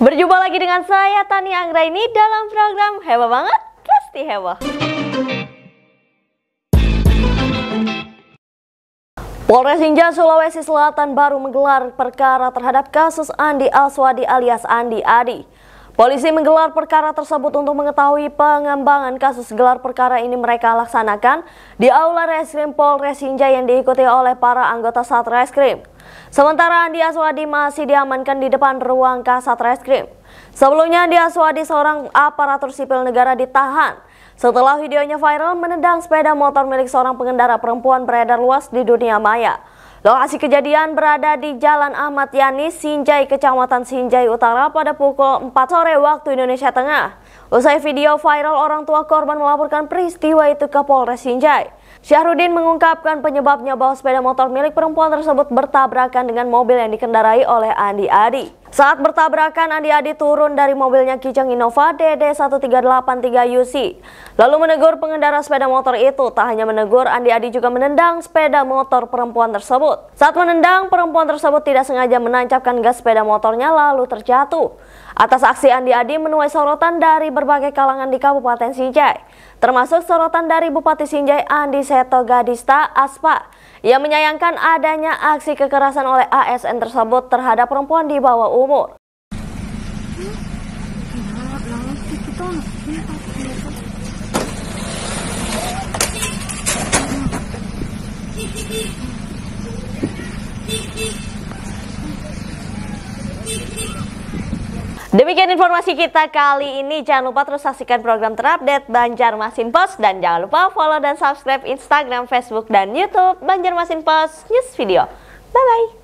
Berjumpa lagi dengan saya Tani Anggra ini dalam program Heboh Banget Pasti Heboh. Polres Injan, Sulawesi Selatan baru menggelar perkara terhadap kasus Andi Aswadi alias Andi Adi. Polisi menggelar perkara tersebut untuk mengetahui pengembangan kasus gelar perkara ini mereka laksanakan di Aula Reskrim Polres Injai yang diikuti oleh para anggota Satreskrim. Sementara Andi Aswadi masih diamankan di depan ruang kasat reskrim. Sebelumnya Andi Aswadi seorang aparatur sipil negara ditahan setelah videonya viral menendang sepeda motor milik seorang pengendara perempuan beredar luas di dunia maya. Lokasi kejadian berada di Jalan Ahmad Yani, Sinjai, Kecamatan Sinjai Utara pada pukul 4 sore waktu Indonesia Tengah. Usai video viral, orang tua korban melaporkan peristiwa itu ke Polres Sinjai. Syahrudin mengungkapkan penyebabnya bahwa sepeda motor milik perempuan tersebut bertabrakan dengan mobil yang dikendarai oleh Andi Adi. Saat bertabrakan, Andi Adi turun dari mobilnya Kijang Innova DD1383UC. Lalu menegur pengendara sepeda motor itu. Tak hanya menegur, Andi Adi juga menendang sepeda motor perempuan tersebut. Saat menendang, perempuan tersebut tidak sengaja menancapkan gas sepeda motornya lalu terjatuh. Atas aksi Andi Adi menuai sorotan dari berbagai kalangan di Kabupaten Sinjai. Termasuk sorotan dari Bupati Sinjai Andi Seto Gadista Aspa yang menyayangkan adanya aksi kekerasan oleh ASN tersebut terhadap perempuan di bawah umur. Demikian informasi kita kali ini. Jangan lupa terus saksikan program terupdate Banjarmasin Post dan jangan lupa follow dan subscribe Instagram, Facebook dan YouTube Banjarmasin Post News Video. Bye bye.